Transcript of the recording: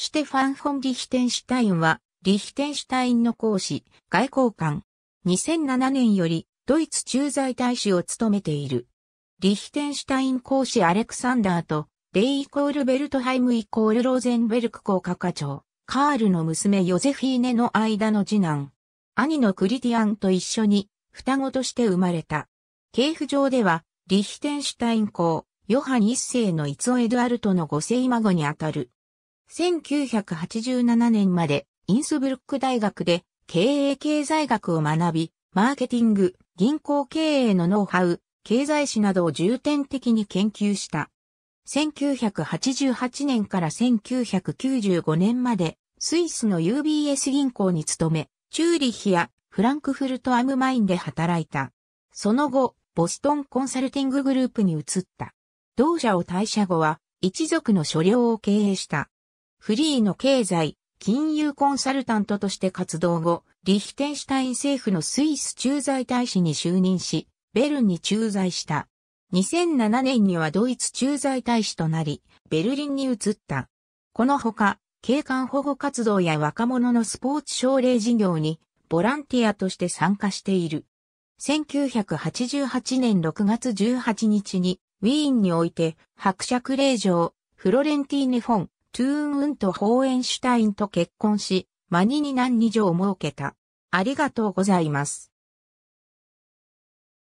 ステファン・フォン・リヒテンシュタインは、リヒテンシュタインの公使、外交官。2007年より、ドイツ駐在大使を務めている。リヒテンシュタイン公使アレクサンダーと、レイイコールベルトハイムイコールローゼンベルク公科課長、カールの娘ヨゼフィーネの間の次男。兄のクリティアンと一緒に、双子として生まれた。系譜上では、リヒテンシュタイン公、ヨハン一世のイツオエドアルトの五世孫にあたる。1987年までインスブルック大学で経営経済学を学び、マーケティング、銀行経営のノウハウ、経済史などを重点的に研究した。1988年から1995年までスイスの UBS 銀行に勤め、チューリヒやフランクフルトアムマインで働いた。その後、ボストンコンサルティンググループに移った。同社を退社後は一族の所領を経営した。フリーの経済、金融コンサルタントとして活動後、リヒテンシュタイン政府のスイス駐在大使に就任し、ベルンに駐在した。2007年にはドイツ駐在大使となり、ベルリンに移った。このほか、警官保護活動や若者のスポーツ奨励事業に、ボランティアとして参加している。1988年6月18日に、ウィーンにおいて、伯爵令嬢、フロレンティーネ・フォン、トゥーンウント・ホーエンシュタインと結婚し、マニニ何二女を設けた。ありがとうございます。